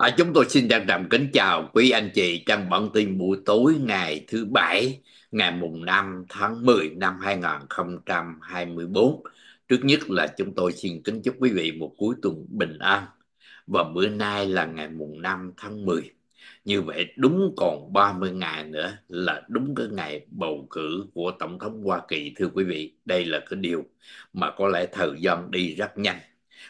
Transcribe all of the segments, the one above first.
À, chúng tôi xin trân trọng kính chào quý anh chị trong bản tin buổi tối ngày thứ Bảy, ngày mùng 5 tháng 10 năm 2024. Trước nhất là chúng tôi xin kính chúc quý vị một cuối tuần bình an. Và bữa nay là ngày mùng 5 tháng 10. Như vậy đúng còn 30 ngày nữa là đúng cái ngày bầu cử của Tổng thống Hoa Kỳ thưa quý vị. Đây là cái điều mà có lẽ thời gian đi rất nhanh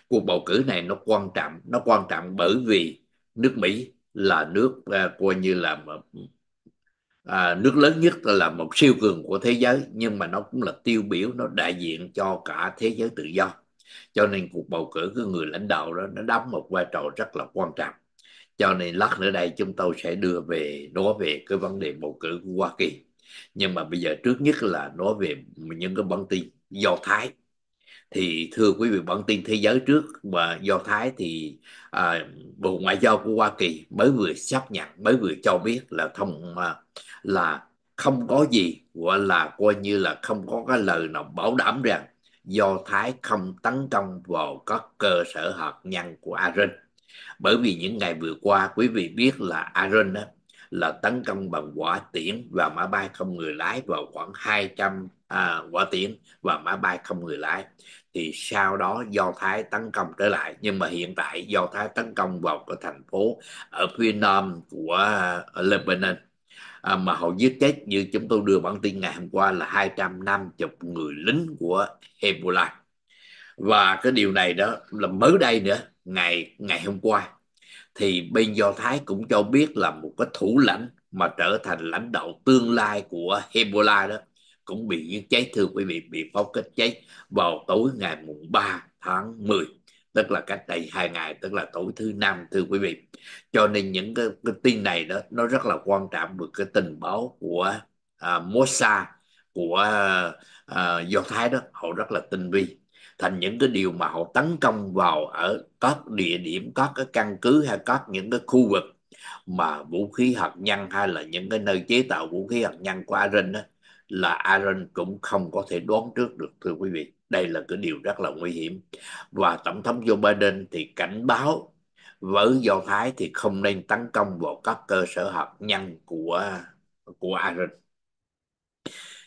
cuộc bầu cử này nó quan trọng nó quan trọng bởi vì nước Mỹ là nước à, coi như là một, à, nước lớn nhất là một siêu cường của thế giới nhưng mà nó cũng là tiêu biểu nó đại diện cho cả thế giới tự do cho nên cuộc bầu cử của người lãnh đạo đó nó đóng một vai trò rất là quan trọng cho nên lát nữa đây chúng tôi sẽ đưa về nói về cái vấn đề bầu cử của Hoa Kỳ nhưng mà bây giờ trước nhất là nói về những cái bản tin do Thái thì thưa quý vị bản tin thế giới trước và do thái thì à, bộ ngoại giao của hoa kỳ mới vừa xác nhận mới vừa cho biết là thông à, là không có gì gọi là coi như là không có cái lời nào bảo đảm rằng do thái không tấn công vào các cơ sở hạt nhân của iran bởi vì những ngày vừa qua quý vị biết là iran đó, là tấn công bằng quả tiễn và máy bay không người lái vào khoảng 200 à, quả tiễn và máy bay không người lái thì sau đó do thái tấn công trở lại nhưng mà hiện tại do thái tấn công vào cái thành phố ở phía nam của uh, lebanon à, mà họ giết chết như chúng tôi đưa bản tin ngày hôm qua là 250 người lính của Hezbollah và cái điều này đó là mới đây nữa ngày ngày hôm qua thì bên do thái cũng cho biết là một cái thủ lãnh mà trở thành lãnh đạo tương lai của Hezbollah đó cũng bị giết cháy thưa quý vị bị pháo kích cháy vào tối ngày mùng 3 tháng 10 tức là cách đây hai ngày tức là tối thứ năm thưa quý vị cho nên những cái, cái tin này đó nó rất là quan trọng được cái tình báo của à, Mossad của à, Do Thái đó họ rất là tinh vi thành những cái điều mà họ tấn công vào ở các địa điểm các cái căn cứ hay các những cái khu vực mà vũ khí hạt nhân hay là những cái nơi chế tạo vũ khí hạt nhân của Iran đó là Aaron cũng không có thể đoán trước được thưa quý vị. Đây là cái điều rất là nguy hiểm. Và Tổng thống Joe Biden thì cảnh báo với Do Thái thì không nên tấn công vào các cơ sở hạt nhân của của Aaron.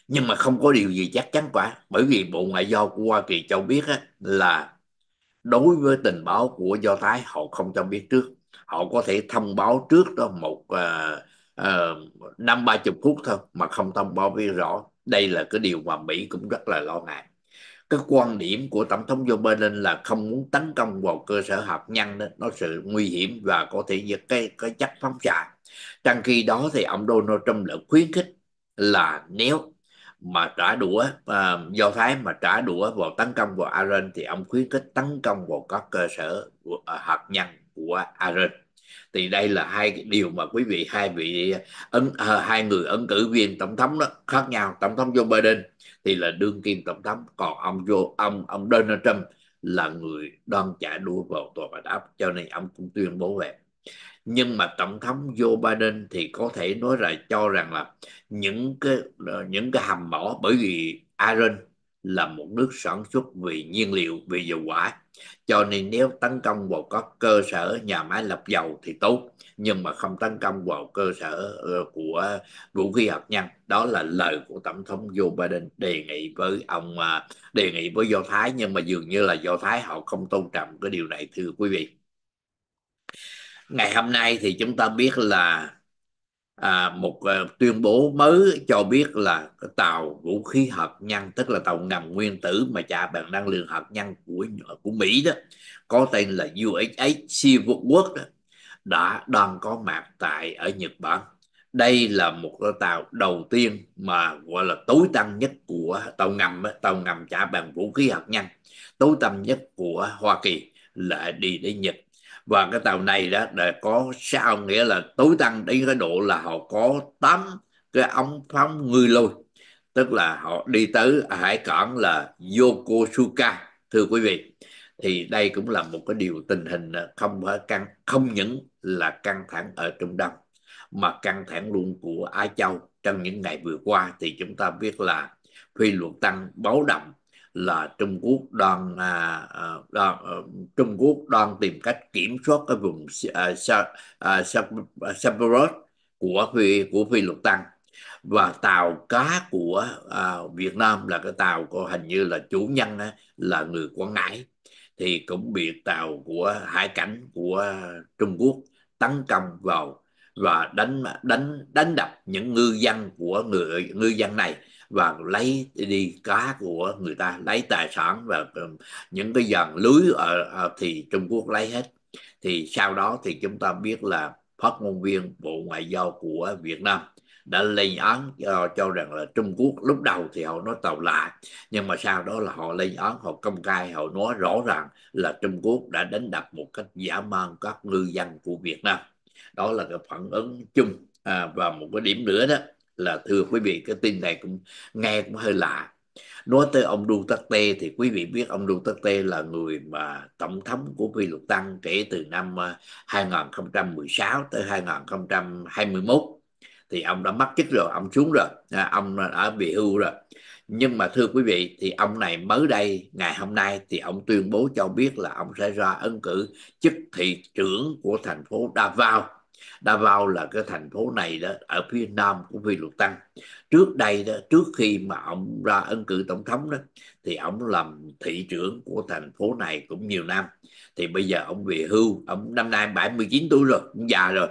Nhưng mà không có điều gì chắc chắn cả bởi vì Bộ Ngoại giao của Hoa Kỳ cho biết là đối với tình báo của Do Thái họ không cho biết trước. Họ có thể thông báo trước đó một uh, Ờ, năm ba chục phút thôi mà không thông báo biết rõ đây là cái điều mà Mỹ cũng rất là lo ngại cái quan điểm của tổng thống Joe Biden là không muốn tấn công vào cơ sở hạt nhân đó, nó sự nguy hiểm và có thể giật cái cái chất phóng xạ trong khi đó thì ông Donald Trump lại khuyến khích là nếu mà trả đũa à, do thái mà trả đũa vào tấn công vào Iran thì ông khuyến khích tấn công vào các cơ sở ờ, hạt nhân của Iran thì đây là hai điều mà quý vị hai vị ấn à, hai người ứng cử viên tổng thống đó khác nhau tổng thống Joe Biden thì là đương kim tổng thống còn ông Joe ông ông Donald Trump là người đang trả đua vào tòa bạch áp cho nên ông cũng tuyên bố vậy nhưng mà tổng thống Joe Biden thì có thể nói là cho rằng là những cái ờ, những cái hầm mỏ bởi vì Iran là một nước sản xuất về nhiên liệu về dầu hỏa cho nên nếu tấn công vào các cơ sở nhà máy lọc dầu thì tốt nhưng mà không tấn công vào cơ sở ờ, của vũ khí hạt nhân đó là lời của tổng thống Joe Biden đề nghị với ông à, đề nghị với do thái nhưng mà dường như là do thái họ không tôn trọng cái điều này thưa quý vị ngày hôm nay thì chúng ta biết là à, một uh, tuyên bố mới cho biết là tàu vũ khí hạt nhân tức là tàu ngầm nguyên tử mà trả bằng năng lượng hạt nhân của của Mỹ đó có tên là USS Quốc đó, đã đang có mặt tại ở Nhật Bản đây là một tàu đầu tiên mà gọi là tối tân nhất của tàu ngầm tàu ngầm trả bằng vũ khí hạt nhân tối tân nhất của Hoa Kỳ lại đi đến Nhật và cái tàu này đó để có sao nghĩa là tối tăng đến cái độ là họ có tám cái ống phóng người lôi tức là họ đi tới hải cảng là Yokosuka thưa quý vị thì đây cũng là một cái điều tình hình không phải căng không những là căng thẳng ở Trung Đông mà căng thẳng luôn của Á Châu trong những ngày vừa qua thì chúng ta biết là phi luật tăng báo động là Trung Quốc đang à, à đang à, Trung Quốc đang tìm cách kiểm soát cái vùng à, à, của phi của phi lục tăng và tàu cá của à, Việt Nam là cái tàu có hình như là chủ nhân á, là người Quảng Ngãi thì cũng bị tàu của hải cảnh của Trung Quốc tấn công vào và đánh đánh đánh đập những ngư dân của người ngư dân này và lấy đi cá của người ta lấy tài sản và những cái dàn lưới ở, ở thì Trung Quốc lấy hết thì sau đó thì chúng ta biết là phát ngôn viên Bộ Ngoại giao của Việt Nam đã lên án cho, cho rằng là Trung Quốc lúc đầu thì họ nói tàu lạ nhưng mà sau đó là họ lên án họ công khai họ nói rõ ràng là Trung Quốc đã đánh đập một cách dã man các ngư dân của Việt Nam đó là cái phản ứng chung à, và một cái điểm nữa đó là thưa quý vị cái tin này cũng nghe cũng hơi lạ nói tới ông Duterte thì quý vị biết ông Duterte là người mà tổng thống của Phi Luật Tăng kể từ năm 2016 à, tới 2021 thì ông đã mất chức rồi ông xuống rồi à, ông đã bị hưu rồi nhưng mà thưa quý vị thì ông này mới đây ngày hôm nay thì ông tuyên bố cho biết là ông sẽ ra ứng cử chức thị trưởng của thành phố Davao đã vào là cái thành phố này đó ở phía nam của Phi Luật Tăng trước đây đó trước khi mà ông ra ứng cử tổng thống đó thì ông làm thị trưởng của thành phố này cũng nhiều năm thì bây giờ ông về hưu ông năm nay 79 tuổi rồi cũng già rồi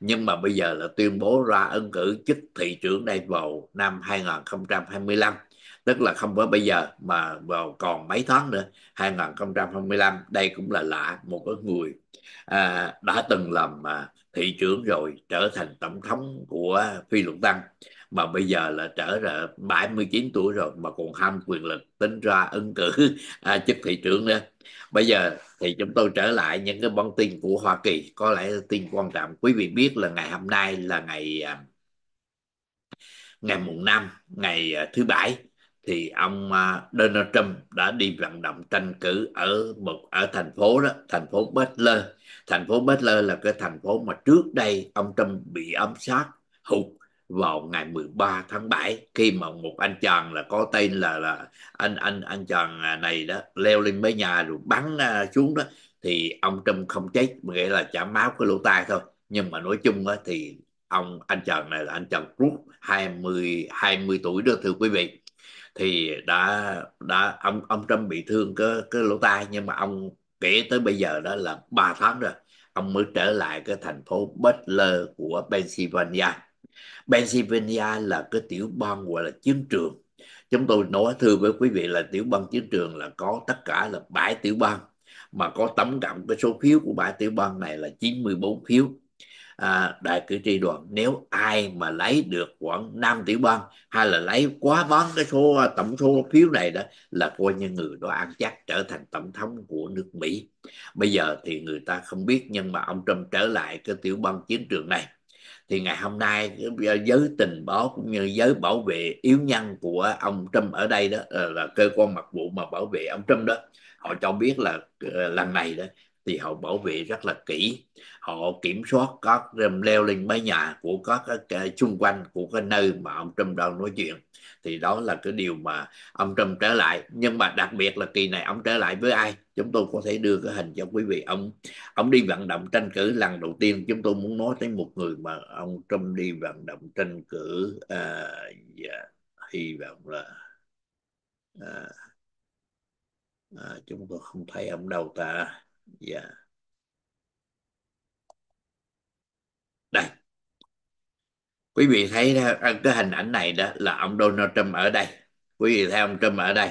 nhưng mà bây giờ là tuyên bố ra ứng cử chức thị trưởng đây vào năm 2025 tức là không phải bây giờ mà vào còn mấy tháng nữa 2025 đây cũng là lạ một cái người à, đã từng làm à, thị trưởng rồi trở thành tổng thống của Phi Luận Tăng mà bây giờ là trở là 79 tuổi rồi mà còn ham quyền lực tính ra ứng cử à, chức thị trưởng nữa bây giờ thì chúng tôi trở lại những cái bản tin của Hoa Kỳ có lẽ là tin quan trọng quý vị biết là ngày hôm nay là ngày à, ngày mùng năm ngày à, thứ bảy thì ông à, Donald Trump đã đi vận động tranh cử ở một ở thành phố đó, thành phố Butler. Thành phố Butler là cái thành phố mà trước đây ông Trump bị ám sát hụt vào ngày 13 tháng 7 khi mà một anh chàng là có tên là là anh anh anh chàng à, này đó leo lên mấy nhà rồi bắn à, xuống đó thì ông Trump không chết nghĩa là chả máu cái lỗ tai thôi nhưng mà nói chung á, thì ông anh chàng này là anh chàng Cruz 20 20 tuổi đó thưa quý vị thì đã đã ông ông Trump bị thương cái cái lỗ tai nhưng mà ông kể tới bây giờ đó là 3 tháng rồi ông mới trở lại cái thành phố Butler của Pennsylvania. Pennsylvania là cái tiểu bang gọi là chiến trường. Chúng tôi nói thưa với quý vị là tiểu bang chiến trường là có tất cả là bảy tiểu bang mà có tổng cộng cái số phiếu của bảy tiểu bang này là 94 phiếu à, đại cử tri đoàn nếu ai mà lấy được khoảng 5 tỷ bang hay là lấy quá bán cái số à, tổng số phiếu này đó là coi như người đó ăn chắc trở thành tổng thống của nước Mỹ bây giờ thì người ta không biết nhưng mà ông Trump trở lại cái tiểu bang chiến trường này thì ngày hôm nay giới tình báo cũng như giới bảo vệ yếu nhân của ông Trump ở đây đó ờ, là cơ quan mật vụ mà bảo vệ ông Trump đó họ cho biết là ờ, lần này đó thì họ bảo vệ rất là kỹ họ kiểm soát các leo lên mái nhà của các, các, các xung quanh của cái nơi mà ông Trump đang nói chuyện thì đó là cái điều mà ông Trump trở lại nhưng mà đặc biệt là kỳ này ông trở lại với ai chúng tôi có thể đưa cái hình cho quý vị ông ông đi vận động tranh cử lần đầu tiên chúng tôi muốn nói tới một người mà ông Trump đi vận động tranh cử uh, ờ, yeah, dạ, hy vọng là uh, À, chúng tôi không thấy ông đâu ta dạ yeah. đây quý vị thấy à, cái hình ảnh này đó là ông Donald Trump ở đây quý vị thấy ông Trump ở đây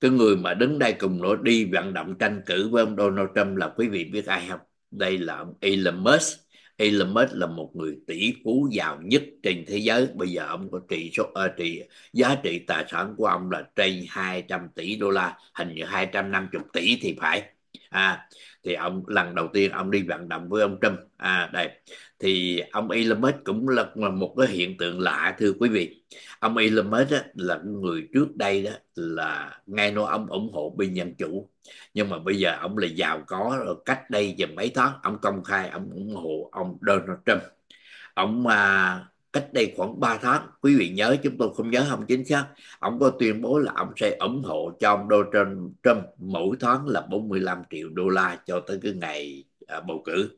cái người mà đứng đây cùng nổi đi vận động tranh cử với ông Donald Trump là quý vị biết ai không đây là ông Elon Musk Elon Musk là một người tỷ phú giàu nhất trên thế giới bây giờ ông có trị số uh, trị giá trị tài sản của ông là trên 200 tỷ đô la hình như 250 tỷ thì phải à thì ông lần đầu tiên ông đi vận động với ông Trump à đây thì ông Elon Musk cũng là một cái hiện tượng lạ thưa quý vị ông Elon Musk á, là người trước đây đó là ngay nói ông ủng hộ bên dân chủ nhưng mà bây giờ ông là giàu có rồi cách đây giờ mấy tháng ông công khai ông ủng hộ ông Donald Trump ông à, cách đây khoảng 3 tháng quý vị nhớ chúng tôi không nhớ không chính xác ông có tuyên bố là ông sẽ ủng hộ cho ông Donald Trump mỗi tháng là 45 triệu đô la cho tới cái ngày à, bầu cử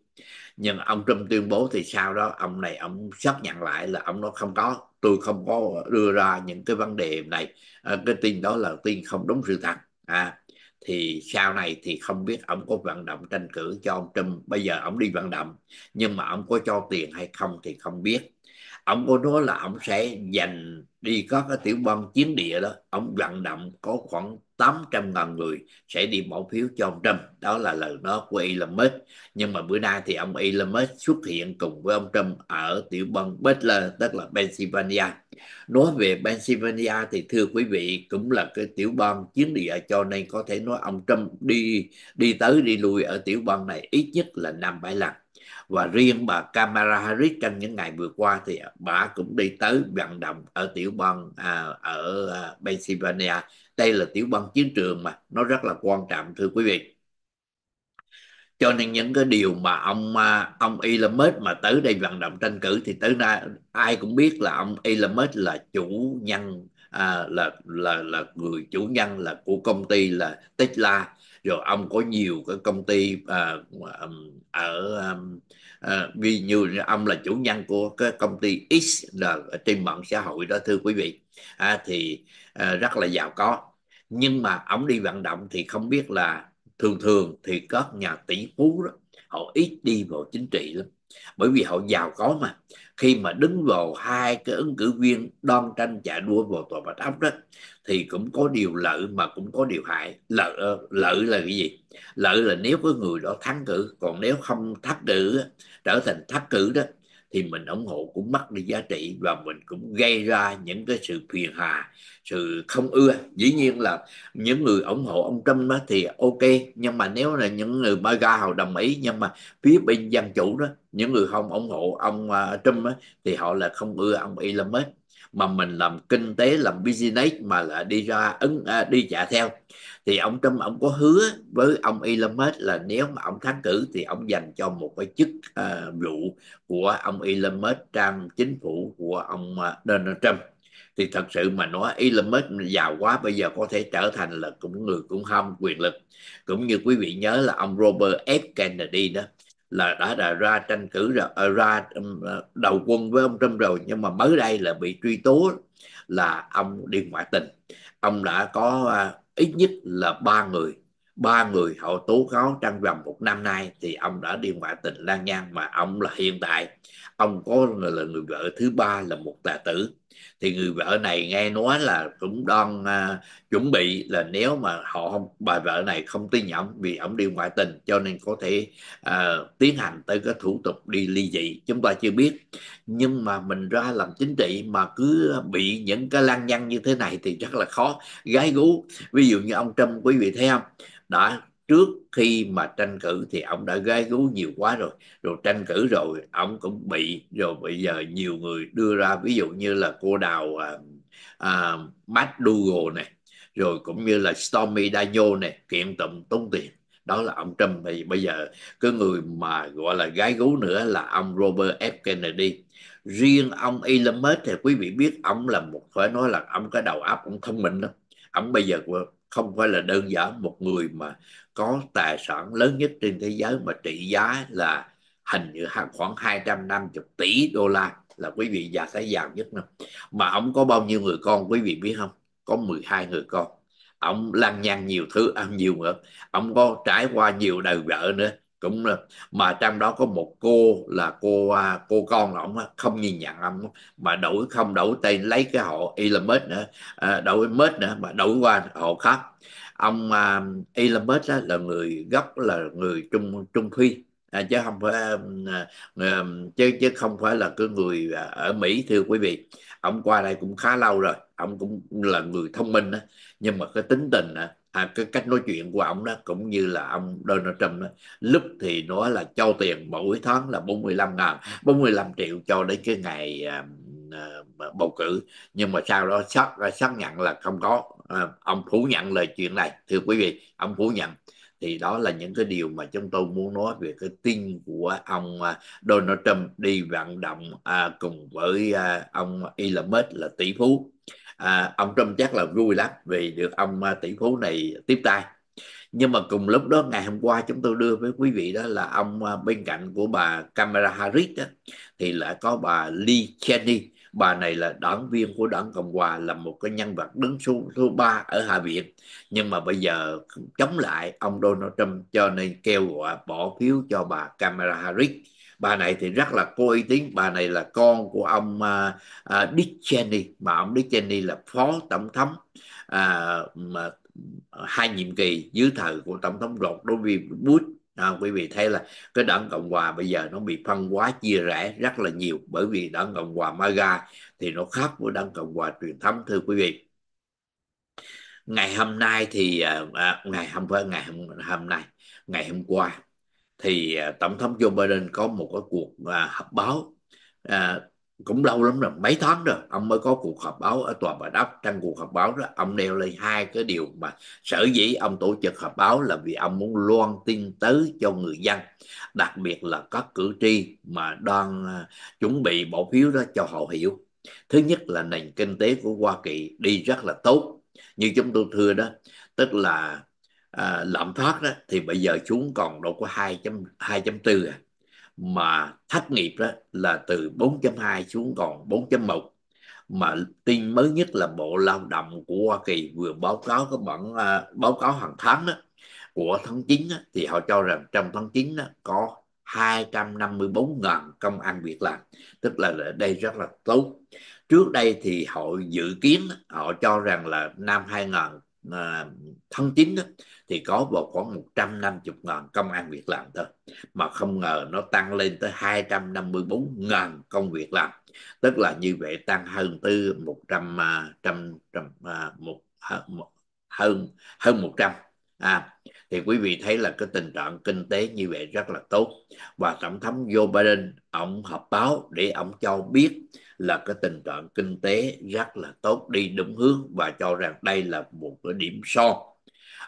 nhưng ông Trump tuyên bố thì sau đó ông này ông xác nhận lại là ông nó không có tôi không có đưa ra những cái vấn đề này à, cái tin đó là tin không đúng sự thật à thì sau này thì không biết ông có vận động tranh cử cho ông Trump bây giờ ông đi vận động nhưng mà ông có cho tiền hay không thì không biết ông có nói là ông sẽ dành đi có cái tiểu bang chiến địa đó ông vận động có khoảng 800 ngàn người sẽ đi bỏ phiếu cho ông Trump đó là lời nói của Elon Musk nhưng mà bữa nay thì ông Elon Musk xuất hiện cùng với ông Trump ở tiểu bang Butler tức là Pennsylvania nói về Pennsylvania thì thưa quý vị cũng là cái tiểu bang chiến địa cho nên có thể nói ông Trump đi đi tới đi lui ở tiểu bang này ít nhất là năm bảy lần và riêng bà Kamala Harris trong những ngày vừa qua thì bà cũng đi tới vận động ở tiểu bang à, ở à, Pennsylvania đây là tiểu bang chiến trường mà nó rất là quan trọng thưa quý vị cho nên những cái điều mà ông à, ông Elon Musk mà tới đây vận động tranh cử thì tới nay ai cũng biết là ông Elon Musk là chủ nhân à, là là là người chủ nhân là của công ty là Tesla rồi ông có nhiều cái công ty à, um, ở um, à, vì như ông là chủ nhân của cái công ty X là trên mạng xã hội đó thưa quý vị à, thì à, rất là giàu có nhưng mà ông đi vận động thì không biết là thường thường thì các nhà tỷ phú đó họ ít đi vào chính trị lắm bởi vì họ giàu có mà khi mà đứng vào hai cái ứng cử viên đon tranh chạy đua vào tòa bạch ốc đó thì cũng có điều lợi mà cũng có điều hại lợi ờ, lợi là cái gì lợi là nếu có người đó thắng cử còn nếu không thắng cử trở thành thắng cử đó thì mình ủng hộ cũng mất đi giá trị và mình cũng gây ra những cái sự phiền hà sự không ưa dĩ nhiên là những người ủng hộ ông Trump đó thì ok nhưng mà nếu là những người ba ga họ đồng ý nhưng mà phía bên dân chủ đó những người không ủng hộ ông à, Trump đó, thì họ là không ưa ông Elon Musk mà mình làm kinh tế làm business mà là đi ra ứng à, đi chạy theo thì ông Trump ông có hứa với ông Elon Musk là nếu mà ông thắng cử thì ông dành cho một cái chức à, vụ của ông Elon Musk trong chính phủ của ông à, Donald Trump thì thật sự mà nói Elon Musk giàu quá bây giờ có thể trở thành là cũng người cũng không quyền lực cũng như quý vị nhớ là ông Robert F Kennedy đó là đã, đã ra tranh cử rồi ờ, ra ờ, đầu quân với ông Trump rồi nhưng mà mới đây là bị truy tố là ông đi ngoại tình ông đã có à, ít nhất là ba người ba người họ tố cáo trong vòng một năm nay thì ông đã đi ngoại tình lan nhan mà ông là hiện tại ông có là, người vợ thứ ba là một tà tử thì người vợ này nghe nói là cũng đang uh, chuẩn bị là nếu mà họ không bà vợ này không tin nhận vì ông đi ngoại tình cho nên có thể uh, tiến hành tới cái thủ tục đi ly dị chúng ta chưa biết nhưng mà mình ra làm chính trị mà cứ bị những cái lan nhăng như thế này thì chắc là khó gái gú ví dụ như ông Trump quý vị thấy không đã trước khi mà tranh cử thì ông đã gái gú nhiều quá rồi rồi tranh cử rồi ông cũng bị rồi bây giờ nhiều người đưa ra ví dụ như là cô đào à, à, McDougall này rồi cũng như là Stormy Daniel này kiện tụng tốn tiền đó là ông Trump thì bây giờ cái người mà gọi là gái gú nữa là ông Robert F Kennedy riêng ông Elon Musk thì quý vị biết ông là một phải nói là ông cái đầu óc ông thông minh đó ông bây giờ không phải là đơn giản một người mà có tài sản lớn nhất trên thế giới mà trị giá là hình như khoảng 250 tỷ đô la là quý vị già thấy giàu nhất năm mà ông có bao nhiêu người con quý vị biết không có 12 người con ông lăng nhăng nhiều thứ ăn nhiều nữa ông có trải qua nhiều đời vợ nữa cũng là mà trong đó có một cô là cô à, cô con là ông không nhìn nhận ông mà đổi không đổi tên lấy cái họ Elizabeth nữa à, đổi mất nữa mà đổi qua họ khác ông à, Elizabeth là người gốc là người Trung Trung Phi à, chứ không phải à, chứ chứ không phải là cái người ở Mỹ thưa quý vị ông qua đây cũng khá lâu rồi ông cũng là người thông minh đó. nhưng mà cái tính tình đó, à, cái cách nói chuyện của ông đó cũng như là ông Donald Trump đó, lúc thì nó là cho tiền mỗi tháng là 45 ngàn 45 triệu cho đến cái ngày à, à, bầu cử nhưng mà sau đó xác xác nhận là không có à, ông phủ nhận lời chuyện này thưa quý vị ông phủ nhận thì đó là những cái điều mà chúng tôi muốn nói về cái tin của ông à, Donald Trump đi vận động à, cùng với à, ông Elon Musk là tỷ phú à, ông Trump chắc là vui lắm vì được ông à, tỷ phú này tiếp tay nhưng mà cùng lúc đó ngày hôm qua chúng tôi đưa với quý vị đó là ông à, bên cạnh của bà Kamala Harris đó, thì lại có bà Lee Cheney bà này là đảng viên của đảng cộng hòa là một cái nhân vật đứng số số ba ở hạ viện nhưng mà bây giờ chống lại ông Donald Trump cho nên kêu gọi bỏ phiếu cho bà Kamala Harris bà này thì rất là có uy tín bà này là con của ông uh, Dick Cheney mà ông Dick Cheney là phó tổng thống uh, mà hai nhiệm kỳ dưới thời của tổng thống George W. Bush À, quý vị thấy là cái đảng cộng hòa bây giờ nó bị phân hóa chia rẽ rất là nhiều bởi vì đảng cộng hòa MAGA thì nó khác với đảng cộng hòa truyền thống thưa quý vị ngày hôm nay thì à, ngày hôm qua ngày hôm, hôm nay ngày hôm qua thì à, tổng thống Joe Biden có một cái cuộc à, họp báo à, cũng lâu lắm rồi mấy tháng rồi ông mới có cuộc họp báo ở tòa bà đốc trong cuộc họp báo đó ông nêu lên hai cái điều mà sở dĩ ông tổ chức họp báo là vì ông muốn loan tin tới cho người dân đặc biệt là các cử tri mà đang à, chuẩn bị bỏ phiếu đó cho họ hiểu thứ nhất là nền kinh tế của hoa kỳ đi rất là tốt như chúng tôi thưa đó tức là à, lạm phát đó thì bây giờ xuống còn độ có 2.2.4 à. mà thất nghiệp đó là từ 4.2 xuống còn 4.1 mà tin mới nhất là Bộ Lao động của Hoa Kỳ vừa báo cáo các bản uh, báo cáo hàng tháng đó của tháng 9 đó, thì họ cho rằng trong tháng 9 đó có 254.000 công ăn việc làm tức là đây rất là tốt trước đây thì họ dự kiến họ cho rằng là năm 2000 à, thân chính đó, thì có vào khoảng 150 ngàn công an việc làm thôi mà không ngờ nó tăng lên tới 254 ngàn công việc làm tức là như vậy tăng hơn tới 100 à, trăm trăm à, à, một hơn hơn 100 à thì quý vị thấy là cái tình trạng kinh tế như vậy rất là tốt và tổng thống Joe Biden ông họp báo để ông cho biết là cái tình trạng kinh tế rất là tốt đi đúng hướng và cho rằng đây là một cái điểm so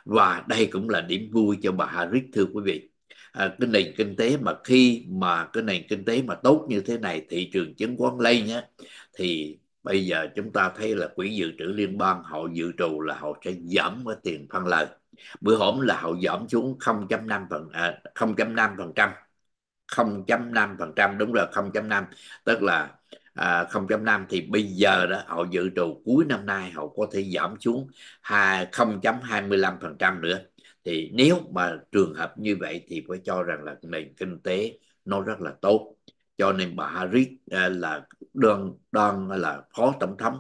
và đây cũng là điểm vui cho bà Harris thưa quý vị à, cái nền kinh tế mà khi mà cái nền kinh tế mà tốt như thế này thị trường chứng khoán lây nhé thì bây giờ chúng ta thấy là quỹ dự trữ liên bang họ dự trù là họ sẽ giảm cái tiền phân lời bữa hôm là họ giảm xuống 0.5 phần à, 0.5 phần trăm 0.5 phần trăm đúng là 0.5 tức là à, 0.5 thì bây giờ đó họ dự trù cuối năm nay họ có thể giảm xuống 0.25% nữa thì nếu mà trường hợp như vậy thì phải cho rằng là nền kinh tế nó rất là tốt cho nên bà Harris à, là đơn đơn là phó tổng thống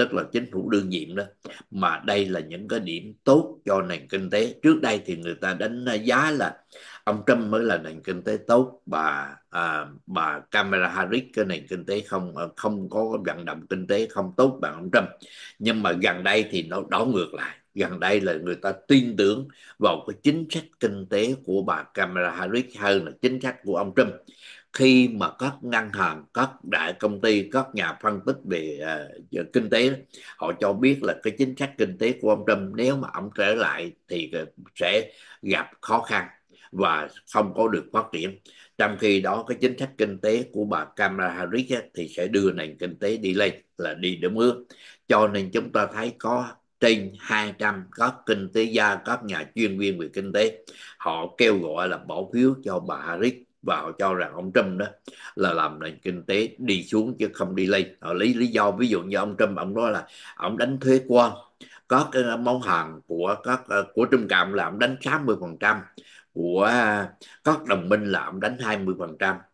tức là chính phủ đương nhiệm đó mà đây là những cái điểm tốt cho nền kinh tế trước đây thì người ta đánh giá là ông Trump mới là nền kinh tế tốt bà à, bà Kamala Harris cái nền kinh tế không à, không có vận động kinh tế không tốt bằng ông Trump nhưng mà gần đây thì nó đảo ngược lại gần đây là người ta tin tưởng vào cái chính sách kinh tế của bà Kamala Harris hơn là chính sách của ông Trump khi mà các ngân hàng các đại công ty các nhà phân tích về uh, kinh tế họ cho biết là cái chính sách kinh tế của ông Trump nếu mà ông trở lại thì à, sẽ gặp khó khăn và không có được phát triển trong khi đó cái chính sách kinh tế của bà Kamala Harris ấy, thì sẽ đưa nền kinh tế đi lên là đi đúng hướng cho nên chúng ta thấy có trên 200 các kinh tế gia, các nhà chuyên viên về kinh tế, họ kêu gọi là bỏ phiếu cho bà Harris và họ cho rằng ông Trump đó là làm nền kinh tế đi xuống chứ không đi lên họ ờ, lấy lý do ví dụ như ông Trump ông nói là ông đánh thuế quan các món hàng của các ờ, của Trung Cộng là ông đánh 60 của các đồng minh là ông đánh 20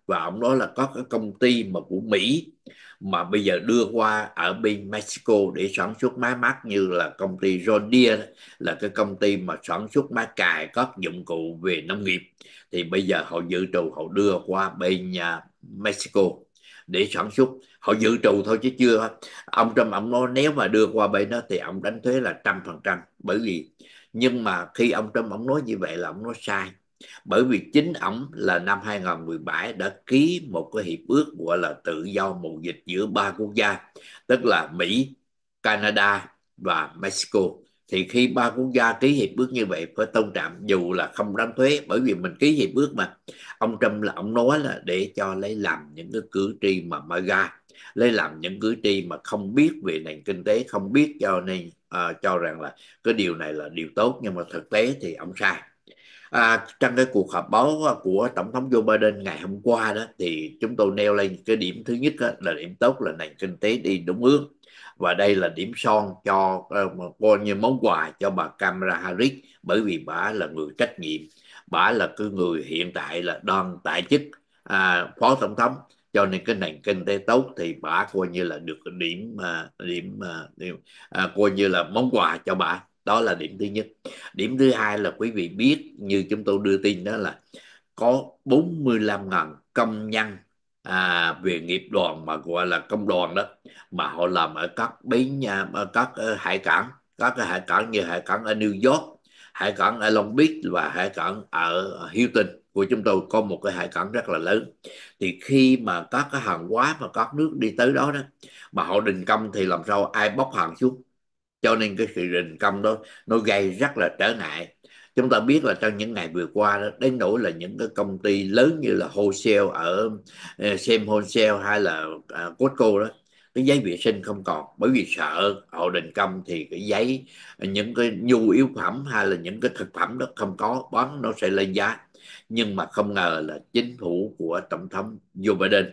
và ông nói là có cái công ty mà của Mỹ mà bây giờ đưa qua ở bên Mexico để sản xuất máy mát như là công ty John Deere là cái công ty mà sản xuất máy cày các dụng cụ về nông nghiệp thì bây giờ họ dự trù họ đưa qua bên uh, Mexico để sản xuất họ dự trù thôi chứ chưa ông Trump ông nói nếu mà đưa qua bên đó thì ông đánh thuế là trăm phần trăm bởi vì nhưng mà khi ông Trump ông nói như vậy là ông nói sai bởi vì chính ông là năm 2017 đã ký một cái hiệp ước gọi là tự do mậu dịch giữa ba quốc gia tức là Mỹ, Canada và Mexico thì khi ba quốc gia ký hiệp ước như vậy phải tôn trọng dù là không đánh thuế bởi vì mình ký hiệp ước mà ông Trump là ông nói là để cho lấy làm những cái cử tri mà mà ga lấy làm những cử tri mà không biết về nền kinh tế không biết cho nên uh, cho rằng là cái điều này là điều tốt nhưng mà thực tế thì ông sai À, trong cái cuộc họp báo của tổng thống Joe Biden ngày hôm qua đó thì chúng tôi nêu lên cái điểm thứ nhất đó, là điểm tốt là nền kinh tế đi đúng hướng và đây là điểm son cho ờ, coi như món quà cho bà Kamala Harris bởi vì bà là người trách nhiệm bà là cái người hiện tại là đang tại chức à, phó tổng thống cho nên cái nền kinh tế tốt thì bà coi như là được điểm à, điểm, à, điểm à, coi như là món quà cho bà đó là điểm thứ nhất điểm thứ hai là quý vị biết như chúng tôi đưa tin đó là có 45 ngàn công nhân à, về nghiệp đoàn mà gọi là công đoàn đó mà họ làm ở các bến ở các ờ, hải cảng các cái hải cảng như hải cảng ở New York hải cảng ở Long Beach và hải cảng ở Houston của chúng tôi có một cái hải cảng rất là lớn thì khi mà các cái hàng hóa mà các nước đi tới đó đó mà họ đình công thì làm sao ai bóc hàng xuống cho nên cái sự đình công đó nó gây rất là trở ngại chúng ta biết là trong những ngày vừa qua đó đến nỗi là những cái công ty lớn như là wholesale ở xem ờ, wholesale hay là à, Costco đó cái giấy vệ sinh không còn bởi vì sợ hộ đình công thì cái giấy những cái nhu yếu phẩm hay là những cái thực phẩm đó không có bán nó sẽ lên giá nhưng mà không ngờ là chính phủ của tổng thống Joe Biden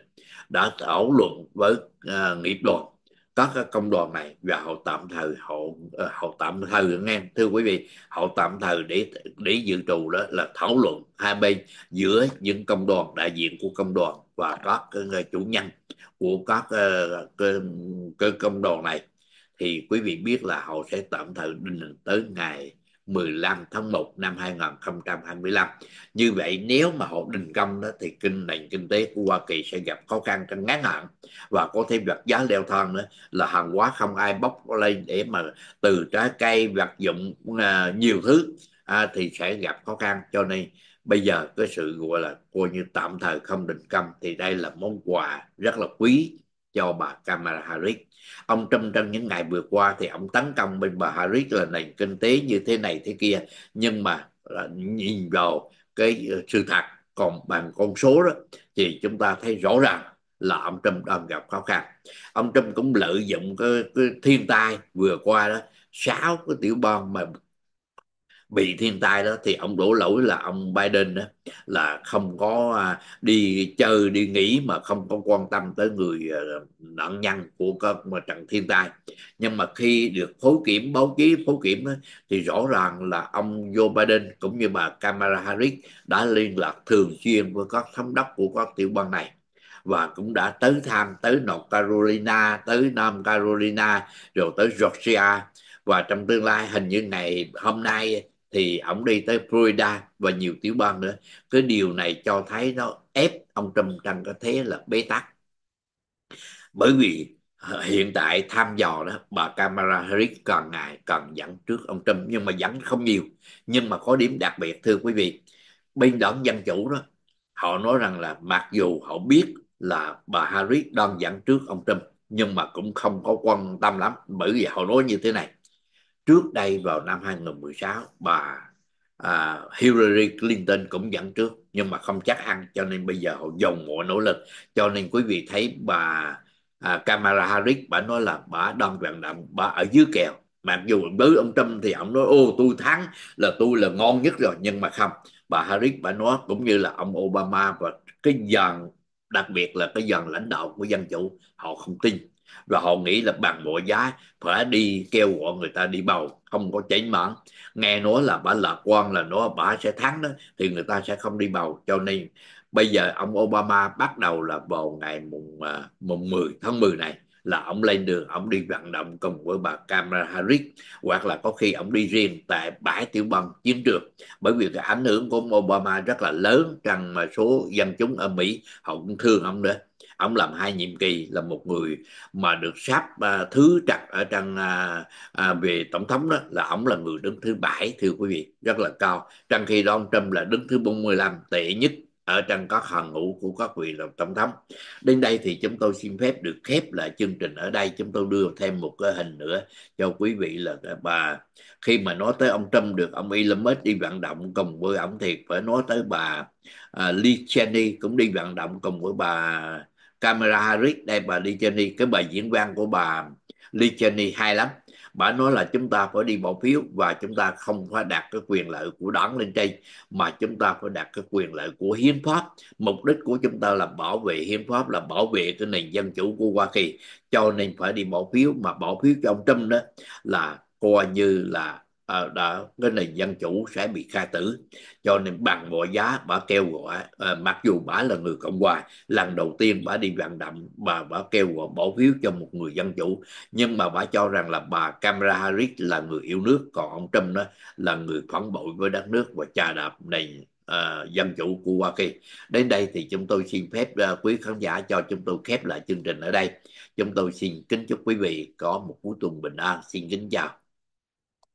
đã thảo luận với uh, nghiệp đoàn các cái công đoàn này và họ tạm thời họ ờ, họ tạm thời nghe thưa quý vị họ tạm thời để để dự trù đó là thảo luận hai bên giữa những công đoàn đại diện của công đoàn và các người chủ nhân của các ờ, cơ, cơ công đoàn này thì quý vị biết là họ sẽ tạm thời đình tới ngày 15 tháng 1 năm 2025. Như vậy nếu mà họ đình công đó thì kinh nền kinh tế của Hoa Kỳ sẽ gặp khó khăn trong ngắn hạn và có thêm vật giá leo thang nữa là hàng hóa không ai bóc lên để mà từ trái cây vật dụng à, nhiều thứ à, thì sẽ gặp khó khăn cho nên bây giờ cái sự gọi là coi như tạm thời không đình công thì đây là món quà rất là quý cho bà Kamala Harris ông Trump trong những ngày vừa qua thì ông tấn công bên bà Harris là nền kinh tế như thế này thế kia nhưng mà là nhìn vào cái ờ, sự thật còn bằng con số đó thì chúng ta thấy rõ ràng là ông Trump đang gặp khó khăn ông Trump cũng lợi dụng cái, cái thiên tai vừa qua đó sáu cái tiểu bang mà bị thiên tai đó thì ông đổ lỗi là ông Biden đó là không có à, đi chơi đi nghỉ mà không có quan tâm tới người à, nạn nhân của các trận thiên tai nhưng mà khi được phối kiểm báo chí phối kiểm đó, thì rõ ràng là ông Joe Biden cũng như bà Kamala Harris đã liên lạc thường xuyên với các thống đốc của các tiểu bang này và cũng đã tới thăm tới North Carolina, tới Nam Carolina, rồi tới Georgia và trong tương lai hình như ngày hôm nay thì ông đi tới Florida và nhiều tiểu bang nữa cái điều này cho thấy nó ép ông Trump trong cái thế là bế tắc bởi vì hiện tại tham dò đó bà Kamala Harris càng ngày càng dẫn trước ông Trump nhưng mà dẫn không nhiều nhưng mà có điểm đặc biệt thưa quý vị bên đảng dân chủ đó họ nói rằng là mặc dù họ biết là bà Harris đang dẫn trước ông Trump nhưng mà cũng không có quan tâm lắm bởi vì họ nói như thế này trước đây vào năm 2016 bà à, Hillary Clinton cũng dẫn trước nhưng mà không chắc ăn cho nên bây giờ họ dồn mọi nỗ lực cho nên quý vị thấy bà à, Kamala Harris bà nói là bà đang vận động bà ở dưới kèo mặc dù với ông Trump thì ông nói ô tôi thắng là tôi là ngon nhất rồi nhưng mà không bà Harris bà nói cũng như là ông Obama và cái dàn đặc biệt là cái dàn lãnh đạo của dân chủ họ không tin và họ nghĩ là bằng mọi giá phải đi kêu gọi người ta đi bầu không có chánh bản nghe nói là bà lạc quan là nó bà sẽ thắng đó thì người ta sẽ không đi bầu cho nên bây giờ ông Obama bắt đầu là vào ngày mùng à, mùng 10 tháng 10 này là ông lên đường ông đi vận động cùng với bà Kamala Harris hoặc là có khi ông đi riêng tại bãi tiểu bang chiến trường bởi vì cái ảnh hưởng của ông Obama rất là lớn rằng mà số dân chúng ở Mỹ họ cũng thương ông nữa ông làm hai nhiệm kỳ là một người mà được sắp uh, à, thứ trặc ở trong uh, à, uh, à, về tổng thống đó là ông là người đứng thứ bảy thưa quý vị rất là cao trong khi đó ông Trump là đứng thứ 45 tệ nhất ở trong các hàng ngũ của các vị là tổng thống đến đây thì chúng tôi xin phép được khép lại chương trình ở đây chúng tôi đưa thêm một cái hình nữa cho quý vị là bà khi mà nói tới ông Trump được ông Elon Musk đi vận động cùng với ông thiệt phải nói tới bà uh, Lee Cheney cũng đi vận động cùng với bà Kamala Harris đây bà Lee Cheney cái bài diễn văn của bà Lee Cheney hay lắm bà nói là chúng ta phải đi bỏ phiếu và chúng ta không phải đạt cái quyền lợi của đảng lên trên mà chúng ta phải đạt cái quyền lợi của hiến pháp mục đích của chúng ta là bảo vệ hiến pháp là bảo vệ cái nền dân chủ của hoa kỳ cho nên phải đi bỏ phiếu mà bỏ phiếu cho ông trump đó là coi như là à, đó cái nền dân chủ sẽ bị khai tử cho nên bằng mọi giá bà kêu gọi à, mặc dù bà là người cộng hòa lần đầu tiên bà đi vận động bà bà kêu gọi bỏ phiếu cho một người dân chủ nhưng mà bà cho rằng là bà Kamala Harris là người yêu nước còn ông Trump đó là người phản bội với đất nước và trà đạp nền uh, dân chủ của Hoa Kỳ. Đến đây thì chúng tôi xin phép uh, quý khán giả cho chúng tôi khép lại chương trình ở đây. Chúng tôi xin kính chúc quý vị có một cuối tuần bình an. Xin kính chào.